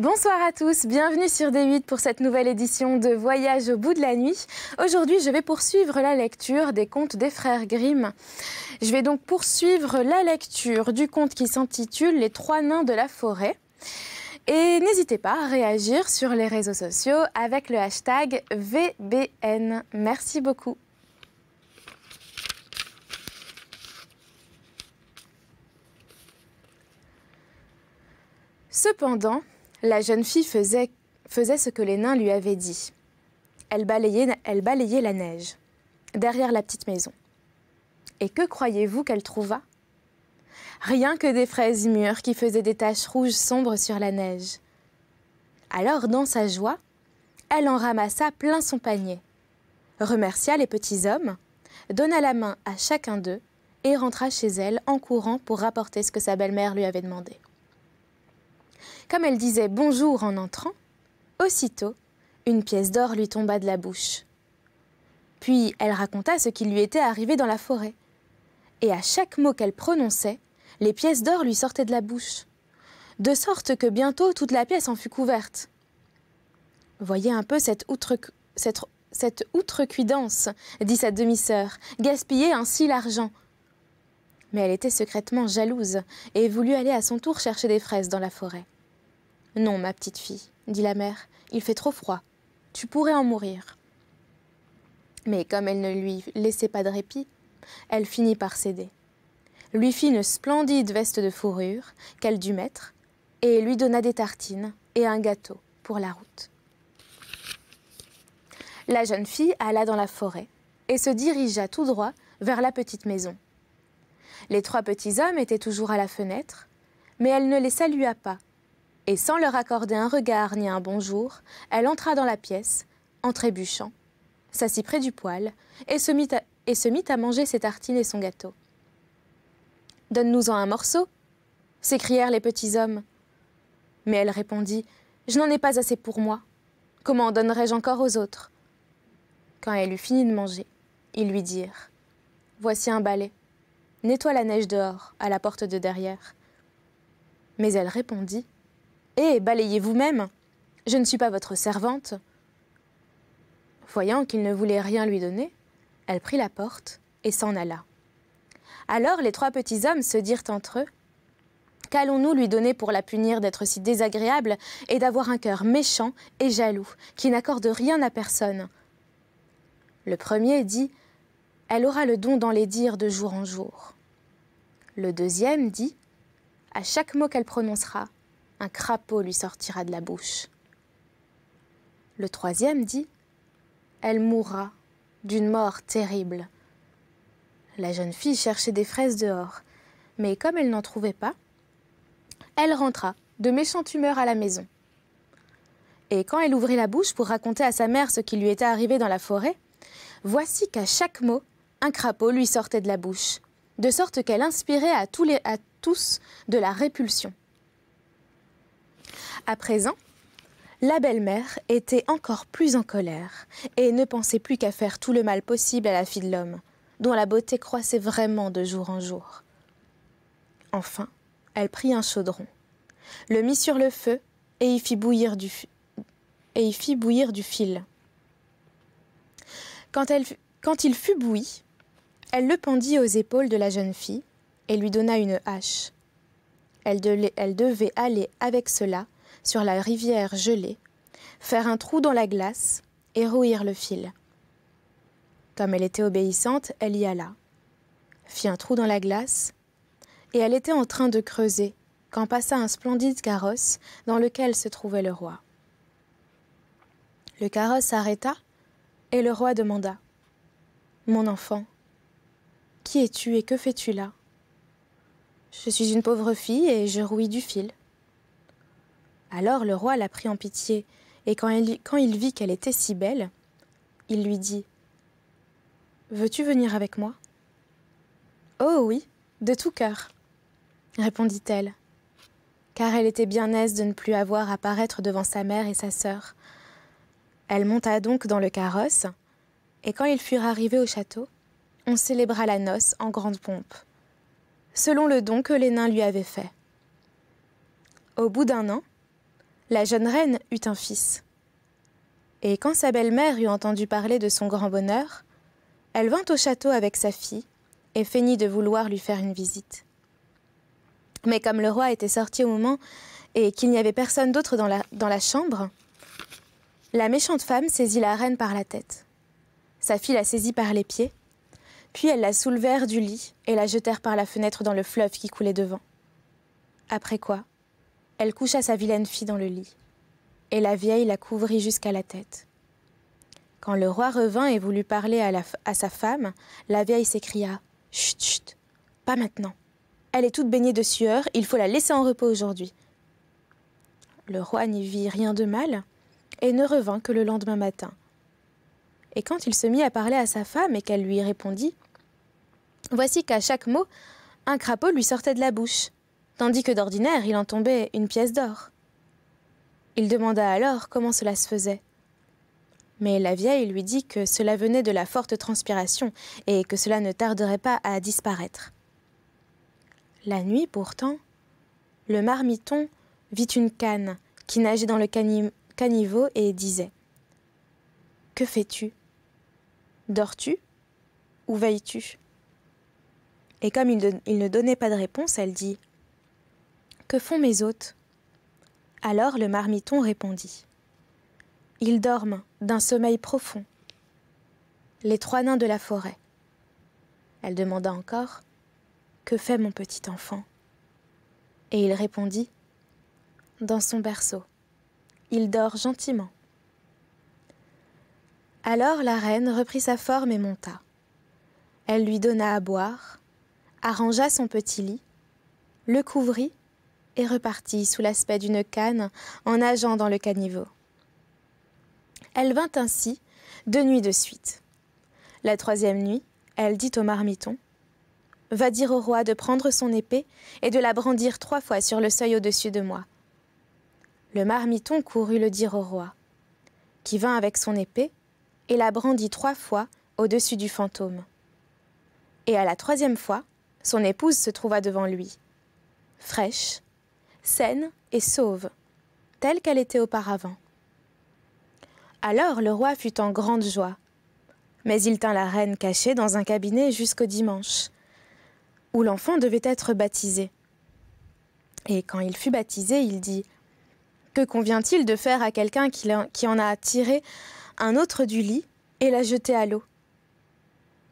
Bonsoir à tous, bienvenue sur D8 pour cette nouvelle édition de Voyage au bout de la nuit. Aujourd'hui, je vais poursuivre la lecture des contes des frères Grimm. Je vais donc poursuivre la lecture du conte qui s'intitule Les trois nains de la forêt. Et n'hésitez pas à réagir sur les réseaux sociaux avec le hashtag VBN. Merci beaucoup. Cependant, la jeune fille faisait, faisait ce que les nains lui avaient dit. Elle balayait, elle balayait la neige, derrière la petite maison. Et que croyez-vous qu'elle trouva Rien que des fraises mûres qui faisaient des taches rouges sombres sur la neige. Alors, dans sa joie, elle en ramassa plein son panier, remercia les petits hommes, donna la main à chacun d'eux et rentra chez elle en courant pour rapporter ce que sa belle-mère lui avait demandé. Comme elle disait bonjour en entrant, aussitôt, une pièce d'or lui tomba de la bouche. Puis elle raconta ce qui lui était arrivé dans la forêt. Et à chaque mot qu'elle prononçait, les pièces d'or lui sortaient de la bouche. De sorte que bientôt toute la pièce en fut couverte. Voyez un peu cette, outre, cette, cette outrecuidance, dit sa demi-sœur, gaspiller ainsi l'argent mais elle était secrètement jalouse et voulut aller à son tour chercher des fraises dans la forêt. Non, ma petite fille, dit la mère, il fait trop froid. Tu pourrais en mourir. Mais comme elle ne lui laissait pas de répit, elle finit par céder. Lui fit une splendide veste de fourrure qu'elle dut mettre et lui donna des tartines et un gâteau pour la route. La jeune fille alla dans la forêt et se dirigea tout droit vers la petite maison. Les trois petits hommes étaient toujours à la fenêtre, mais elle ne les salua pas, et sans leur accorder un regard ni un bonjour, elle entra dans la pièce, en trébuchant, s'assit près du poêle, et se mit à, et se mit à manger ses tartines et son gâteau. Donne-nous-en un morceau s'écrièrent les petits hommes. Mais elle répondit Je n'en ai pas assez pour moi. Comment en donnerais-je encore aux autres Quand elle eut fini de manger, ils lui dirent Voici un balai. Nettoie la neige dehors, à la porte de derrière. Mais elle répondit Eh, balayez vous-même Je ne suis pas votre servante. Voyant qu'il ne voulait rien lui donner, elle prit la porte et s'en alla. Alors les trois petits hommes se dirent entre eux Qu'allons-nous lui donner pour la punir d'être si désagréable et d'avoir un cœur méchant et jaloux, qui n'accorde rien à personne Le premier dit elle aura le don d'en les dire de jour en jour. Le deuxième dit À chaque mot qu'elle prononcera, un crapaud lui sortira de la bouche. Le troisième dit Elle mourra d'une mort terrible. La jeune fille cherchait des fraises dehors, mais comme elle n'en trouvait pas, elle rentra de méchante humeur à la maison. Et quand elle ouvrit la bouche pour raconter à sa mère ce qui lui était arrivé dans la forêt, voici qu'à chaque mot, un crapaud lui sortait de la bouche, de sorte qu'elle inspirait à, tous, à de la répulsion. À présent, la belle-mère était encore plus en colère et ne pensait plus qu'à faire tout le mal possible à la fille de l'homme, dont la beauté croissait vraiment de jour en jour. Enfin, elle prit un chaudron, le mit sur le feu et y fit bouillir du, et fit bouillir du fil. quand il fut bouilli, elle le pendit aux épaules de la jeune fille et lui donna une hache. Elle, devait aller avec cela sur la rivière gelée, faire un trou dans la glace et rouir le fil. Comme elle était obéissante, elle y alla, fit un trou dans la glace, et elle était en train de creuser quand passa un splendide carrosse dans lequel se trouvait le roi. Le carrosse s'arrêta et le roi demanda Mon enfant, qui es-tu et que fais-tu là Je suis une pauvre fille et je rouille du fil. Alors le roi la prit en pitié, et quand il, quand il vit qu'elle était si belle, il lui dit Veux-tu venir avec moi Oh oui, de tout cœur, répondit-elle, car elle était bien aise de ne plus avoir à paraître devant sa mère et sa sœur. Elle monta donc dans le carrosse, et quand ils furent arrivés au château, on célébra la noce en grande pompe, selon le don que les nains lui avaient fait. Au bout d'un an, la jeune reine eut un fils. Et quand sa belle-mère eut entendu parler de son grand bonheur, elle vint au château avec sa fille et feignit de vouloir lui faire une visite. Mais comme le roi était sorti au moment et qu'il n'y avait personne d'autre dans la, dans la chambre, la méchante femme saisit la reine par la tête. Sa fille la saisit par les pieds puis elles la soulevèrent du lit et la jetèrent par la fenêtre dans le fleuve qui coulait devant. Après quoi, elle coucha sa vilaine fille dans le lit, et la vieille la couvrit jusqu'à la tête. Quand le roi revint et voulut parler à, à sa femme, la vieille s'écria Chut, chut, pas maintenant. Elle est toute baignée de sueur, il faut la laisser en repos aujourd'hui. Le roi n'y vit rien de mal et ne revint que le lendemain matin, et quand il se mit à parler à sa femme et qu'elle lui répondit, voici qu'à chaque mot, un crapaud lui sortait de la bouche, tandis que d'ordinaire il en tombait une pièce d'or. Il demanda alors comment cela se faisait. Mais la vieille lui dit que cela venait de la forte transpiration et que cela ne tarderait pas à disparaître. La nuit pourtant, le marmiton vit une canne qui nageait dans le caniveau et disait Que fais-tu Dors-tu ou veilles-tu Et comme il, ne donnait pas de réponse, elle dit Que font mes hôtes Alors le marmiton répondit Ils dorment d'un sommeil profond. Les trois nains de la forêt. Elle demanda encore Que fait mon petit enfant Et il répondit Dans son berceau. Il dort gentiment. Alors la reine reprit sa forme et monta. Elle lui donna à boire, arrangea son petit lit, le couvrit et repartit sous l'aspect d'une canne en nageant dans le caniveau. Elle vint ainsi deux nuits de suite. La troisième nuit, elle dit au marmiton Va dire au roi de prendre son épée et de la brandir trois fois sur le seuil au-dessus de moi. Le marmiton courut le dire au roi, qui vint avec son épée et la brandit trois fois au-dessus du fantôme. Et à la troisième fois, son épouse se trouva devant lui, fraîche, saine et sauve, telle qu'elle était auparavant. Alors le roi fut en grande joie, mais il tint la reine cachée dans un cabinet jusqu'au dimanche, où l'enfant devait être baptisé. Et quand il fut baptisé, il dit Que convient-il de faire à quelqu'un qui en a tiré un autre du lit et la jeter à l'eau.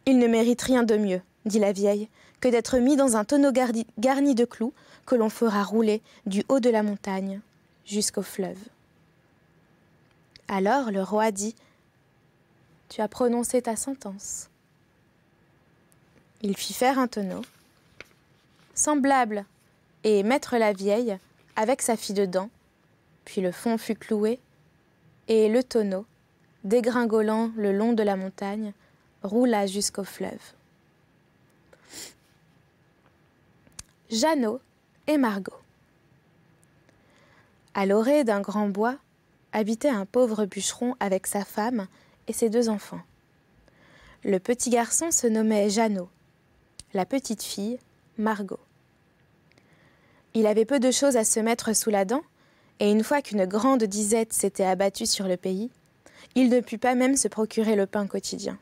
Il ne mérite rien de mieux, dit la vieille, que d'être mis dans un tonneau garni, garni de clous que l'on fera rouler du haut de la montagne jusqu'au fleuve. Alors le roi dit Tu as prononcé ta sentence. Il fit faire un tonneau semblable et mettre la vieille avec sa fille dedans, puis le fond fut cloué et le tonneau dégringolant le long de la montagne, roula jusqu'au fleuve. Jeannot et Margot. À l'orée d'un grand bois habitait un pauvre bûcheron avec sa femme et ses deux enfants. Le petit garçon se nommait Jeannot, la petite fille Margot. Il avait peu de choses à se mettre sous la dent, et une fois qu'une grande disette s'était abattue sur le pays, il ne put pas même se procurer le pain quotidien.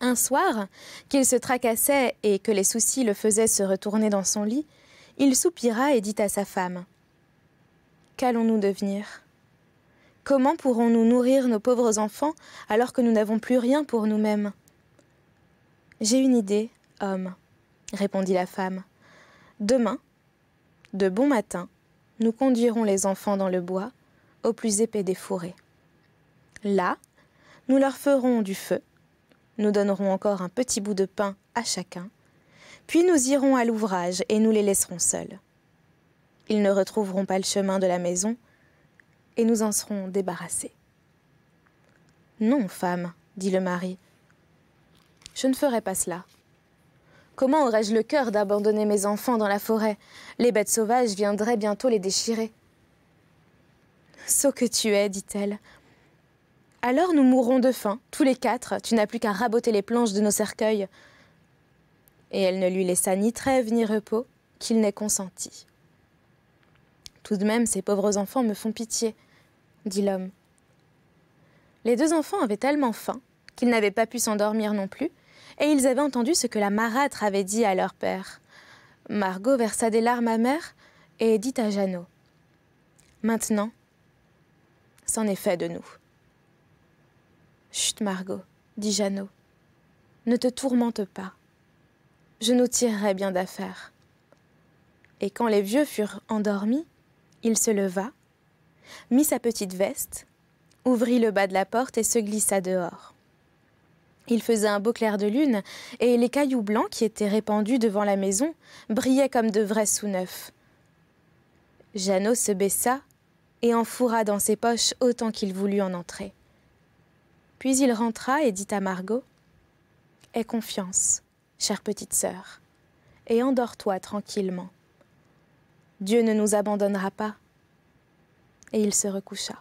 Un soir, qu'il se tracassait et que les soucis le faisaient se retourner dans son lit, il soupira et dit à sa femme Qu'allons-nous devenir Comment pourrons-nous nourrir nos pauvres enfants alors que nous n'avons plus rien pour nous-mêmes J'ai une idée, homme, répondit la femme. Demain, de bon matin, nous conduirons les enfants dans le bois au plus épais des forêts. Là, nous leur ferons du feu, nous donnerons encore un petit bout de pain à chacun, puis nous irons à l'ouvrage et nous les laisserons seuls. Ils ne retrouveront pas le chemin de la maison, et nous en serons débarrassés. Non, femme, dit le mari, je ne ferai pas cela. Comment aurais-je le cœur d'abandonner mes enfants dans la forêt Les bêtes sauvages viendraient bientôt les déchirer sot que tu es, dit-elle. Alors nous mourrons de faim, tous les quatre, tu n'as plus qu'à raboter les planches de nos cercueils. Et elle ne lui laissa ni trêve ni repos qu'il n'ait consenti. Tout de même, ces pauvres enfants me font pitié, dit l'homme. Les deux enfants avaient tellement faim qu'ils n'avaient pas pu s'endormir non plus, et ils avaient entendu ce que la marâtre avait dit à leur père. Margot versa des larmes amères et dit à Jeannot Maintenant, C'en est fait de nous. Chut, Margot, dit Jeannot. Ne te tourmente pas. Je nous tirerai bien d'affaire. Et quand les vieux furent endormis, il se leva, mit sa petite veste, ouvrit le bas de la porte et se glissa dehors. Il faisait un beau clair de lune, et les cailloux blancs qui étaient répandus devant la maison brillaient comme de vrais sous-neufs. Jeannot se baissa et en fourra dans ses poches autant qu'il voulut en entrer. Puis il rentra et dit à Margot Aie confiance, chère petite sœur, et endors-toi tranquillement. Dieu ne nous abandonnera pas. Et il se recoucha.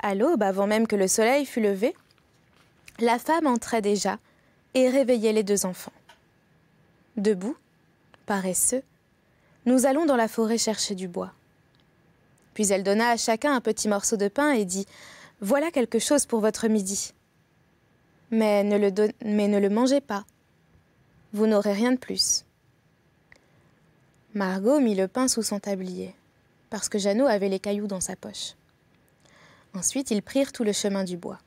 À l'aube, avant même que le soleil fût levé, la femme entrait déjà et réveillait les deux enfants. Debout, paresseux, nous allons dans la forêt chercher du bois. Puis elle donna à chacun un petit morceau de pain et dit Voilà quelque chose pour votre midi. Mais ne le, mangez pas. Vous n'aurez rien de plus. Margot mit le pain sous son tablier, parce que Jeannot avait les cailloux dans sa poche. Ensuite, ils prirent tout le chemin du bois.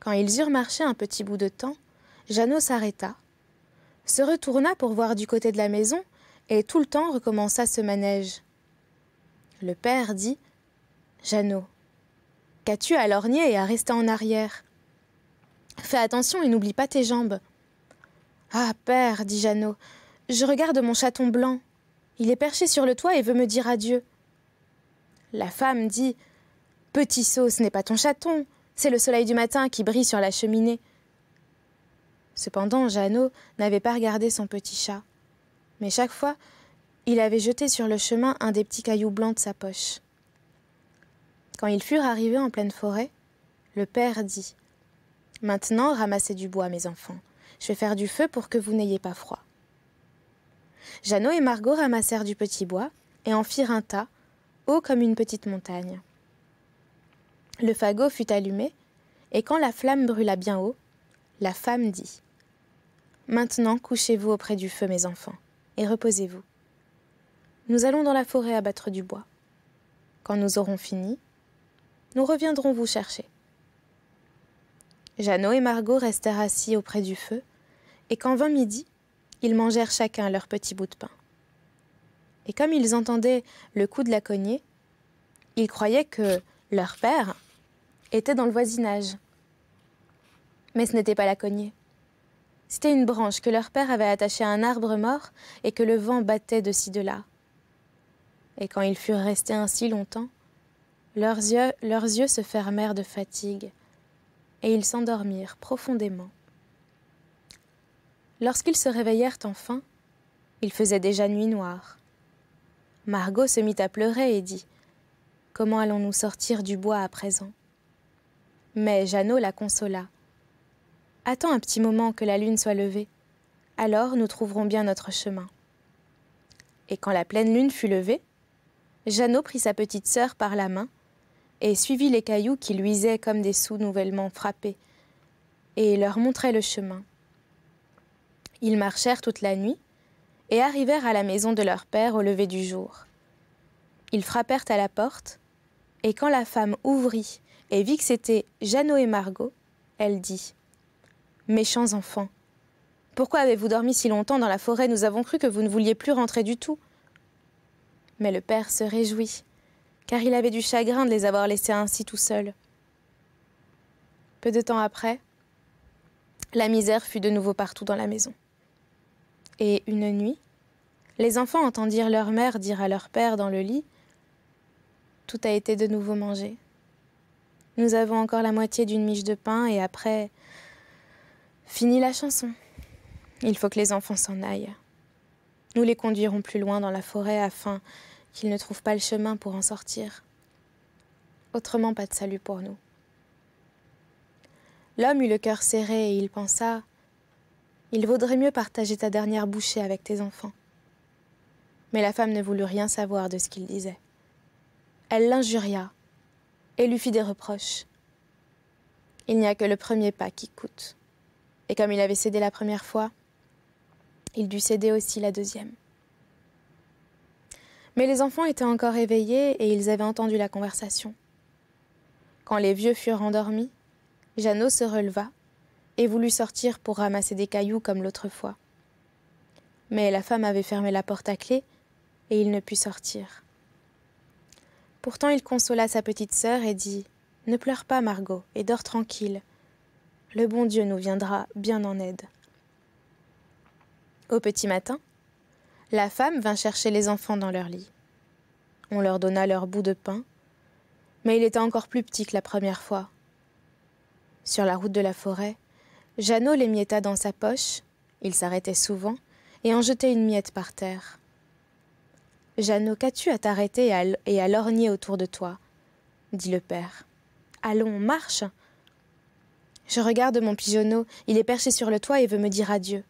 Quand ils eurent marché un petit bout de temps, Jeannot s'arrêta, se retourna pour voir du côté de la maison, et tout le temps recommença ce manège le père dit Jeannot, qu'as-tu à lorgner et à rester en arrière Fais attention et n'oublie pas tes jambes. Ah, père, dit Jeannot, je regarde mon chaton blanc. Il est perché sur le toit et veut me dire adieu. La femme dit Petit sot, ce n'est pas ton chaton, c'est le soleil du matin qui brille sur la cheminée. Cependant, Jeannot n'avait pas regardé son petit chat. Mais chaque fois il avait jeté sur le chemin un des petits cailloux blancs de sa poche. Quand ils furent arrivés en pleine forêt, le père dit Maintenant, ramassez du bois, mes enfants. Je vais faire du feu pour que vous n'ayez pas froid. Jeannot et Margot ramassèrent du petit bois et en firent un tas, haut comme une petite montagne. Le fagot fut allumé, et quand la flamme brûla bien haut, la femme dit Maintenant, couchez-vous auprès du feu, mes enfants, et reposez-vous. Nous allons dans la forêt abattre du bois. Quand nous aurons fini, nous reviendrons vous chercher. Jeannot et Margot restèrent assis auprès du feu, et quand vint midi, ils mangèrent chacun leur petit bout de pain. Et comme ils entendaient le coup de la cognée, ils croyaient que leur père était dans le voisinage. Mais ce n'était pas la cognée. C'était une branche que leur père avait attachée à un arbre mort et que le vent battait de ci de là. Et quand ils furent restés ainsi longtemps, leurs yeux, leurs yeux se fermèrent de fatigue, et ils s'endormirent profondément. Lorsqu'ils se réveillèrent enfin, il faisait déjà nuit noire. Margot se mit à pleurer et dit Comment allons-nous sortir du bois à présent Mais Jeannot la consola. Attends un petit moment que la lune soit levée, alors nous trouverons bien notre chemin. Et quand la pleine lune fut levée, Jeannot prit sa petite sœur par la main et suivit les cailloux qui luisaient comme des sous nouvellement frappés et leur montrait le chemin. Ils marchèrent toute la nuit et arrivèrent à la maison de leur père au lever du jour. Ils frappèrent à la porte et quand la femme ouvrit et vit que c'était Jeannot et Margot, elle dit Méchants enfants, pourquoi avez-vous dormi si longtemps dans la forêt Nous avons cru que vous ne vouliez plus rentrer du tout. Mais le père se réjouit, car il avait du chagrin de les avoir laissés ainsi tout seuls. Peu de temps après, la misère fut de nouveau partout dans la maison. Et une nuit, les enfants entendirent leur mère dire à leur père dans le lit Tout a été de nouveau mangé. Nous avons encore la moitié d'une miche de pain et après. Fini la chanson. Il faut que les enfants s'en aillent. Nous les conduirons plus loin dans la forêt afin qu'ils ne trouvent pas le chemin pour en sortir. Autrement, pas de salut pour nous. L'homme eut le cœur serré et il pensa Il vaudrait mieux partager ta dernière bouchée avec tes enfants. Mais la femme ne voulut rien savoir de ce qu'il disait. Elle l'injuria et lui fit des reproches. Il n'y a que le premier pas qui coûte. Et comme il avait cédé la première fois, il dut céder aussi la deuxième. Mais les enfants étaient encore éveillés et ils avaient entendu la conversation. Quand les vieux furent endormis, Jeannot se releva et voulut sortir pour ramasser des cailloux comme l'autre fois. Mais la femme avait fermé la porte à clé et il ne put sortir. Pourtant il consola sa petite sœur et dit Ne pleure pas, Margot, et dors tranquille. Le bon Dieu nous viendra bien en aide. Au petit matin, la femme vint chercher les enfants dans leur lit. On leur donna leur bout de pain, mais il était encore plus petit que la première fois. Sur la route de la forêt, Jeannot mietta dans sa poche, il s'arrêtait souvent, et en jetait une miette par terre. Jeannot, qu'as-tu à t'arrêter et à, et à lorgner autour de toi dit le père. Allons, marche Je regarde mon pigeonneau, il est perché sur le toit et veut me dire adieu.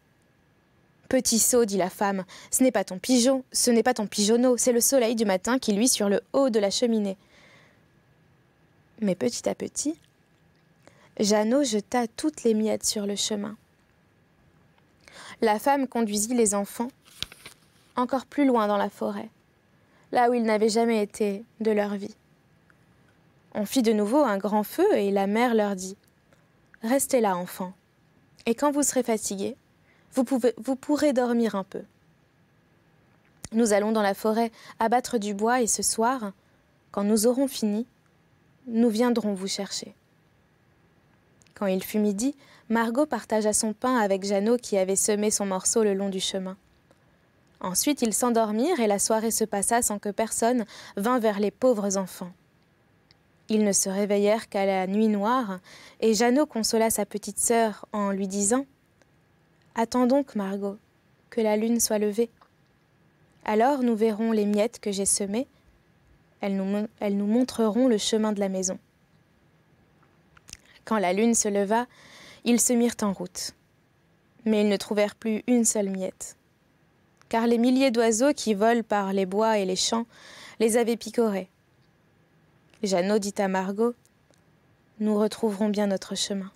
Petit saut, dit la femme, ce n'est pas ton pigeon, ce n'est pas ton pigeonneau, c'est le soleil du matin qui luit sur le haut de la cheminée. Mais petit à petit, Jeannot jeta toutes les miettes sur le chemin. La femme conduisit les enfants encore plus loin dans la forêt, là où ils n'avaient jamais été de leur vie. On fit de nouveau un grand feu et la mère leur dit Restez là, enfants, et quand vous serez fatigués, vous, pouvez, vous pourrez dormir un peu. Nous allons dans la forêt abattre du bois et ce soir, quand nous aurons fini, nous viendrons vous chercher. Quand il fut midi, Margot partagea son pain avec Jeannot qui avait semé son morceau le long du chemin. Ensuite, ils s'endormirent et la soirée se passa sans que personne vînt vers les pauvres enfants. Ils ne se réveillèrent qu'à la nuit noire, et Jeannot consola sa petite sœur en lui disant Attends donc, Margot, que la lune soit levée. Alors nous verrons les miettes que j'ai semées, elles nous, nous montreront le chemin de la maison. Quand la lune se leva, ils se mirent en route. Mais ils ne trouvèrent plus une seule miette, car les milliers d'oiseaux qui volent par les bois et les champs les avaient picorés. Jeannot dit à Margot Nous retrouverons bien notre chemin.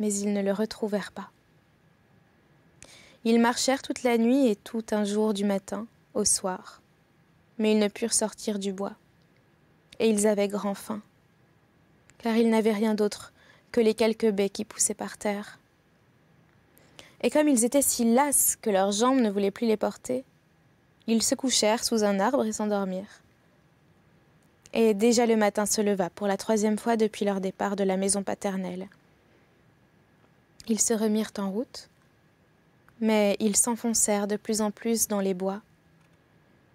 Mais ils ne le retrouvèrent pas. Ils marchèrent toute la nuit et tout un jour du matin au soir, mais ils ne purent sortir du bois. Et ils avaient grand faim, car ils n'avaient rien d'autre que les quelques baies qui poussaient par terre. Et comme ils étaient si las que leurs jambes ne voulaient plus les porter, ils se couchèrent sous un arbre et s'endormirent. Et déjà le matin se leva pour la troisième fois depuis leur départ de la maison paternelle. Ils se remirent en route, mais ils s'enfoncèrent de plus en plus dans les bois.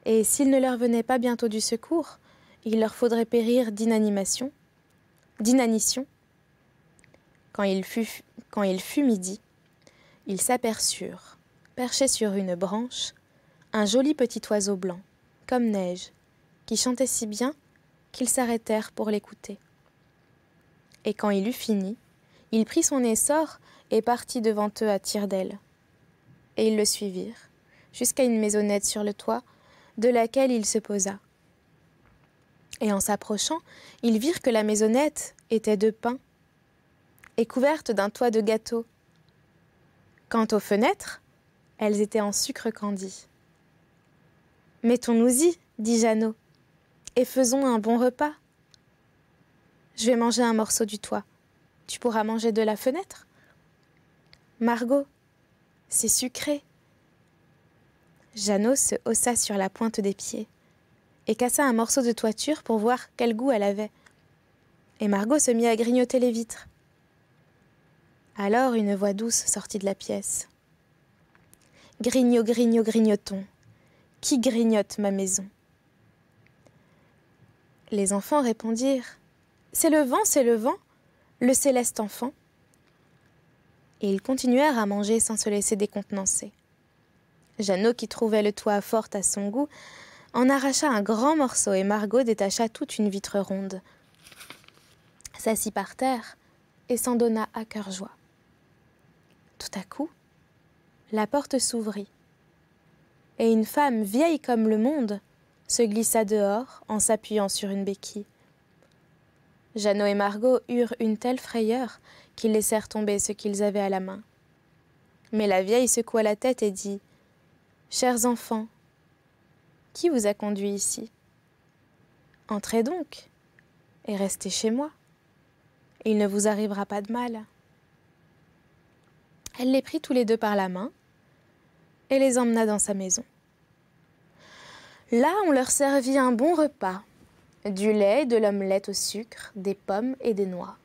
Et s'il ne leur venait pas bientôt du secours, il leur faudrait périr d'inanimation, d'inanition. Quand il fut, quand il fut midi, ils s'aperçurent, perchés sur une branche, un joli petit oiseau blanc, comme neige, qui chantait si bien qu'ils s'arrêtèrent pour l'écouter. Et quand il eut fini, il prit son essor et partit devant eux à tire d'aile et ils le suivirent, jusqu'à une maisonnette sur le toit, de laquelle il se posa. Et en s'approchant, ils virent que la maisonnette était de pain et couverte d'un toit de gâteau. Quant aux fenêtres, elles étaient en sucre candi. Mettons-nous-y, dit Jeannot, et faisons un bon repas. Je vais manger un morceau du toit. Tu pourras manger de la fenêtre. Margot, c'est sucré. Jeannot se haussa sur la pointe des pieds et cassa un morceau de toiture pour voir quel goût elle avait. Et Margot se mit à grignoter les vitres. Alors une voix douce sortit de la pièce. Grignot, grignot, grignoton. Qui grignote ma maison Les enfants répondirent. C'est le vent, c'est le vent, le céleste enfant et ils continuèrent à manger sans se laisser décontenancer. Jeannot, qui trouvait le toit fort à son goût, en arracha un grand morceau et Margot détacha toute une vitre ronde. S'assit par terre et s'en donna à cœur joie. Tout à coup, la porte s'ouvrit et une femme vieille comme le monde se glissa dehors en s'appuyant sur une béquille. Jeannot et Margot eurent une telle frayeur qu'ils laissèrent tomber ce qu'ils avaient à la main. Mais la vieille secoua la tête et dit Chers enfants, qui vous a conduit ici Entrez donc et restez chez moi. Il ne vous arrivera pas de mal. Elle les prit tous les deux par la main et les emmena dans sa maison. Là, on leur servit un bon repas, du lait, de l'omelette au sucre, des pommes et des noix.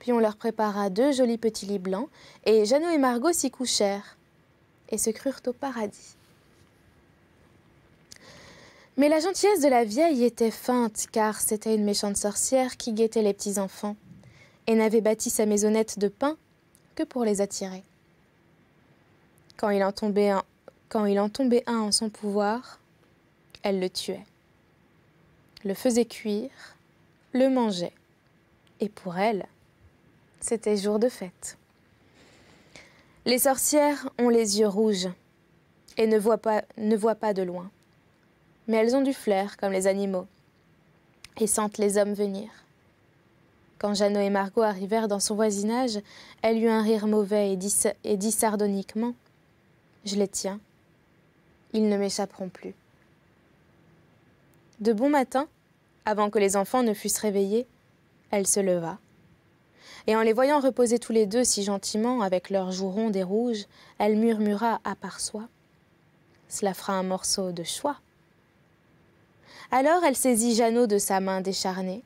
Puis on leur prépara deux jolis petits lits blancs, et Jeannot et Margot s'y couchèrent, et se crurent au paradis. Mais la gentillesse de la vieille était feinte, car c'était une méchante sorcière qui guettait les petits enfants, et n'avait bâti sa maisonnette de pain que pour les attirer. Quand il en tombait un, quand il en tombait un en son pouvoir, elle le tuait, le faisait cuire, le mangeait, et pour elle, c'était jour de fête. Les sorcières ont les yeux rouges et ne voient pas, ne pas de loin. Mais elles ont du flair comme les animaux et sentent les hommes venir. Quand Jeannot et Margot arrivèrent dans son voisinage, elle eut un rire mauvais et et dit sardoniquement Je les tiens, ils ne m'échapperont plus. De bon matin, avant que les enfants ne fussent réveillés, elle se leva. Et en les voyant reposer tous les deux si gentiment avec leurs joues rondes et rouges, elle murmura à part soi Cela fera un morceau de choix. Alors elle saisit Jeannot de sa main décharnée,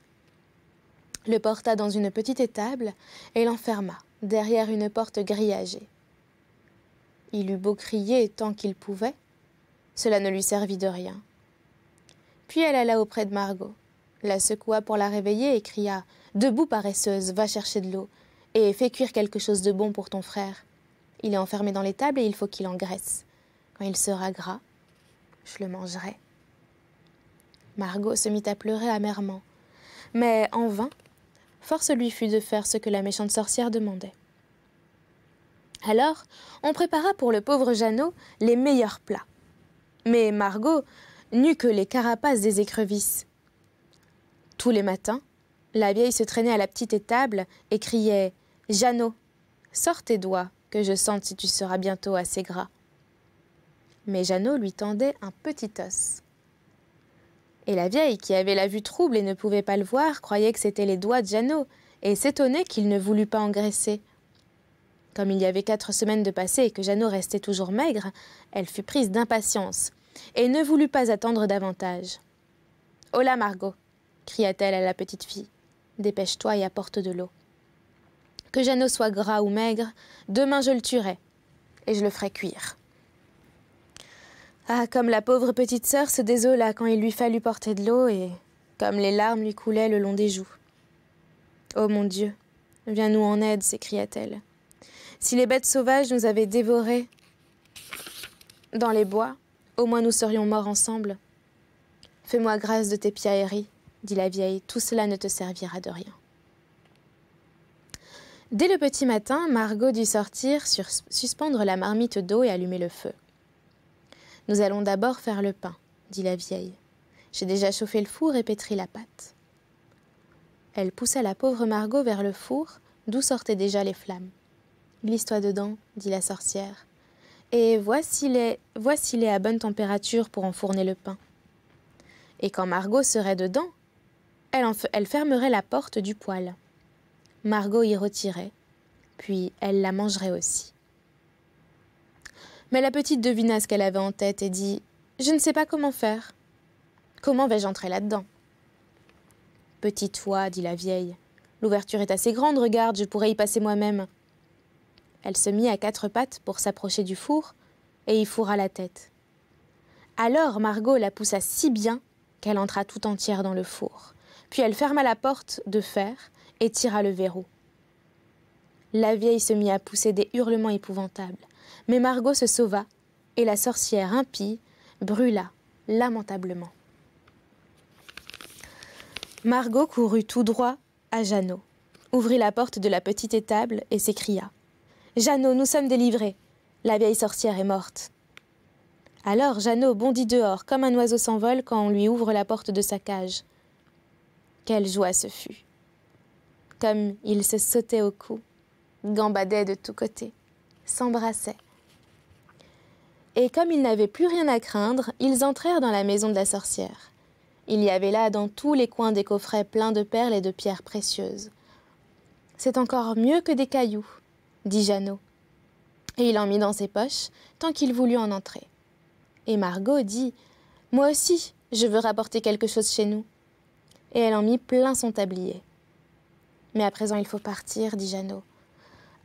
le porta dans une petite étable et l'enferma derrière une porte grillagée. Il eut beau crier tant qu'il pouvait, cela ne lui servit de rien. Puis elle alla auprès de Margot la secoua pour la réveiller et cria Debout, paresseuse, va chercher de l'eau, et fais cuire quelque chose de bon pour ton frère. Il est enfermé dans l'étable et il faut qu'il engraisse. Quand il sera gras, je le mangerai. Margot se mit à pleurer amèrement, mais en vain, force lui fut de faire ce que la méchante sorcière demandait. Alors, on prépara pour le pauvre Jeannot les meilleurs plats. Mais Margot n'eut que les carapaces des écrevisses. Tous les matins, la vieille se traînait à la petite étable et criait Jeannot, sors tes doigts, que je sente si tu seras bientôt assez gras. Mais Jeannot lui tendait un petit os. Et la vieille, qui avait la vue trouble et ne pouvait pas le voir, croyait que c'était les doigts de Jeannot et s'étonnait qu'il ne voulût pas engraisser. Comme il y avait quatre semaines de passé et que Jeannot restait toujours maigre, elle fut prise d'impatience et ne voulut pas attendre davantage. Hola Margot, cria-t-elle à la petite fille. Dépêche-toi et apporte de l'eau. Que Jeannot soit gras ou maigre, demain je le tuerai et je le ferai cuire. Ah, comme la pauvre petite sœur se désola quand il lui fallut porter de l'eau et comme les larmes lui coulaient le long des joues. Oh mon Dieu, viens nous en aide, s'écria-t-elle. Si les bêtes sauvages nous avaient dévorés dans les bois, au moins nous serions morts ensemble. Fais-moi grâce de tes pierreries dit la vieille, tout cela ne te servira de rien. Dès le petit matin, Margot dut sortir, sur, suspendre la marmite d'eau et allumer le feu. Nous allons d'abord faire le pain, dit la vieille. J'ai déjà chauffé le four et pétri la pâte. Elle poussa la pauvre Margot vers le four, d'où sortaient déjà les flammes. Glisse-toi dedans, dit la sorcière. Et voici les, voici les à bonne température pour enfourner le pain. Et quand Margot serait dedans, elle, fermerait la porte du poêle. Margot y retirait, puis elle la mangerait aussi. Mais la petite devina ce qu'elle avait en tête et dit Je ne sais pas comment faire. Comment vais-je entrer là-dedans Petite foi, dit la vieille. L'ouverture est assez grande, regarde, je pourrais y passer moi-même. Elle se mit à quatre pattes pour s'approcher du four et y fourra la tête. Alors Margot la poussa si bien qu'elle entra tout entière dans le four. Puis elle ferma la porte de fer et tira le verrou. La vieille se mit à pousser des hurlements épouvantables, mais Margot se sauva et la sorcière impie brûla lamentablement. Margot courut tout droit à Jeannot, ouvrit la porte de la petite étable et s'écria Jeannot, nous sommes délivrés La vieille sorcière est morte. Alors Jeannot bondit dehors comme un oiseau s'envole quand on lui ouvre la porte de sa cage. Quelle joie ce fut Comme ils se sautaient au cou, gambadaient de tous côtés, s'embrassaient. Et comme ils n'avaient plus rien à craindre, ils entrèrent dans la maison de la sorcière. Il y avait là dans tous les coins des coffrets pleins de perles et de pierres précieuses. C'est encore mieux que des cailloux, dit Jeannot. Et il en mit dans ses poches, tant qu'il voulut en entrer. Et Margot dit Moi aussi, je veux rapporter quelque chose chez nous et elle en mit plein son tablier. Mais à présent il faut partir, dit Jeannot,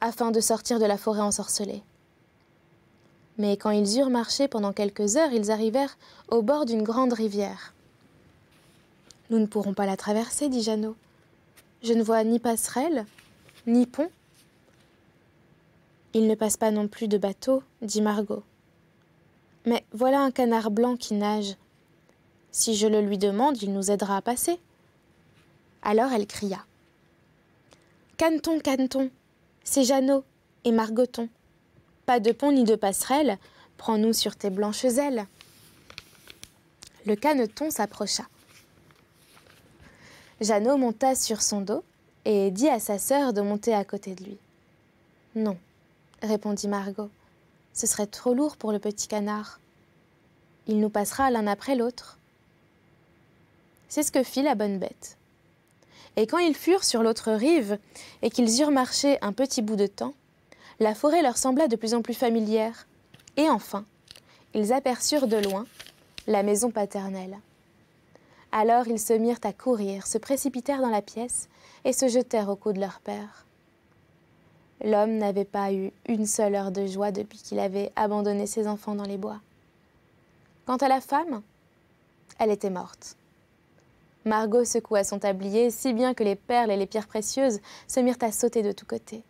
afin de sortir de la forêt ensorcelée. Mais quand ils eurent marché pendant quelques heures, ils arrivèrent au bord d'une grande rivière. Nous ne pourrons pas la traverser, dit Jeannot. Je ne vois ni passerelle, ni pont. Il ne passe pas non plus de bateau, dit Margot. Mais voilà un canard blanc qui nage. Si je le lui demande, il nous aidera à passer. Alors elle cria. Caneton, caneton, c'est Jeannot et Margoton. Pas de pont ni de passerelle, prends-nous sur tes blanches ailes. Le caneton s'approcha. Jeannot monta sur son dos et dit à sa sœur de monter à côté de lui. Non, répondit Margot, ce serait trop lourd pour le petit canard. Il nous passera l'un après l'autre. C'est ce que fit la bonne bête. Et quand ils furent sur l'autre rive et qu'ils eurent marché un petit bout de temps, la forêt leur sembla de plus en plus familière. Et enfin, ils aperçurent de loin la maison paternelle. Alors ils se mirent à courir, se précipitèrent dans la pièce et se jetèrent au cou de leur père. L'homme n'avait pas eu une seule heure de joie depuis qu'il avait abandonné ses enfants dans les bois. Quant à la femme, elle était morte. Margot secoua son tablier, si bien que les perles et les pierres précieuses se mirent à sauter de tous côtés.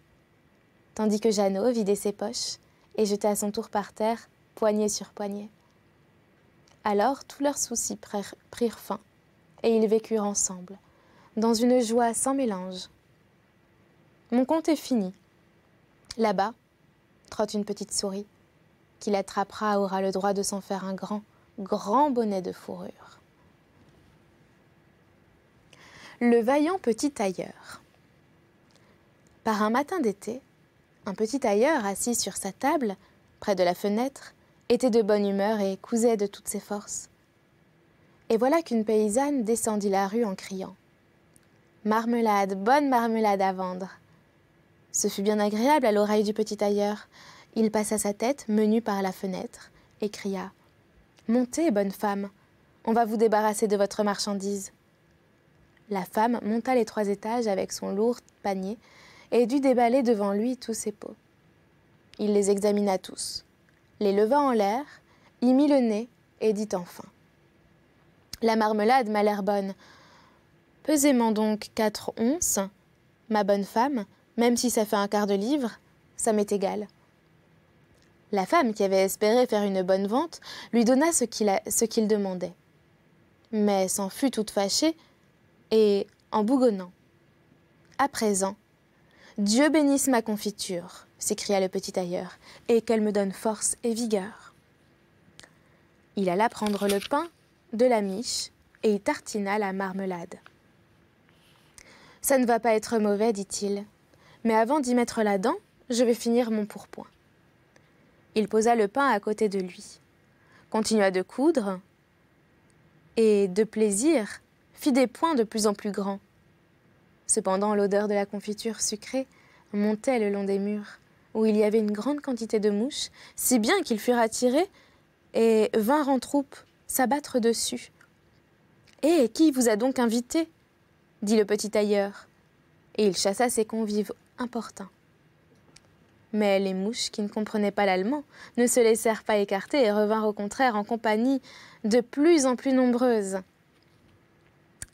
Tandis que Jeannot vidait ses poches et jetait à son tour par terre, poignée sur poignet. Alors tous leurs soucis prirent fin, et ils vécurent ensemble, dans une joie sans mélange. Mon compte est fini. Là-bas, trotte une petite souris, qui l'attrapera aura le droit de s'en faire un grand, grand bonnet de fourrure. Le vaillant petit tailleur. Par un matin d'été, un petit tailleur assis sur sa table, près de la fenêtre, était de bonne humeur et cousait de toutes ses forces. Et voilà qu'une paysanne descendit la rue en criant Marmelade, bonne marmelade à vendre Ce fut bien agréable à l'oreille du petit tailleur. Il passa sa tête menue par la fenêtre et cria Montez, bonne femme, on va vous débarrasser de votre marchandise. La femme monta les trois étages avec son lourd panier et dut déballer devant lui tous ses pots. Il les examina tous, les leva en l'air, y mit le nez et dit enfin La marmelade m'a l'air bonne. Pesez-m'en donc quatre onces, ma bonne femme, même si ça fait un quart de livre, ça m'est égal. La femme, qui avait espéré faire une bonne vente, lui donna ce qu'il demandait. Mais s'en fut toute fâchée et en bougonnant. À présent, Dieu bénisse ma confiture, s'écria le petit tailleur, et qu'elle me donne force et vigueur. Il alla prendre le pain, de la miche, et y tartina la marmelade. Ça ne va pas être mauvais, dit-il, mais avant d'y mettre la dent, je vais finir mon pourpoint. Il posa le pain à côté de lui, continua de coudre, et de plaisir, fit des points de plus en plus grands. Cependant, l'odeur de la confiture sucrée montait le long des murs, où il y avait une grande quantité de mouches, si bien qu'ils furent attirés et vinrent en troupe s'abattre dessus. Eh, qui vous a donc invité dit le petit tailleur. Et il chassa ses convives importuns. Mais les mouches, qui ne comprenaient pas l'allemand, ne se laissèrent pas écarter et revinrent au contraire en compagnie de plus en plus nombreuses.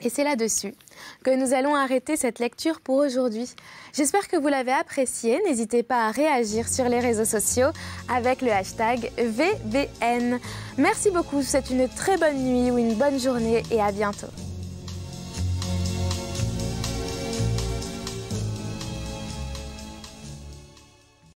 Et c'est là-dessus que nous allons arrêter cette lecture pour aujourd'hui. J'espère que vous l'avez appréciée. N'hésitez pas à réagir sur les réseaux sociaux avec le hashtag VBN. Merci beaucoup, c'est une très bonne nuit ou une bonne journée et à bientôt.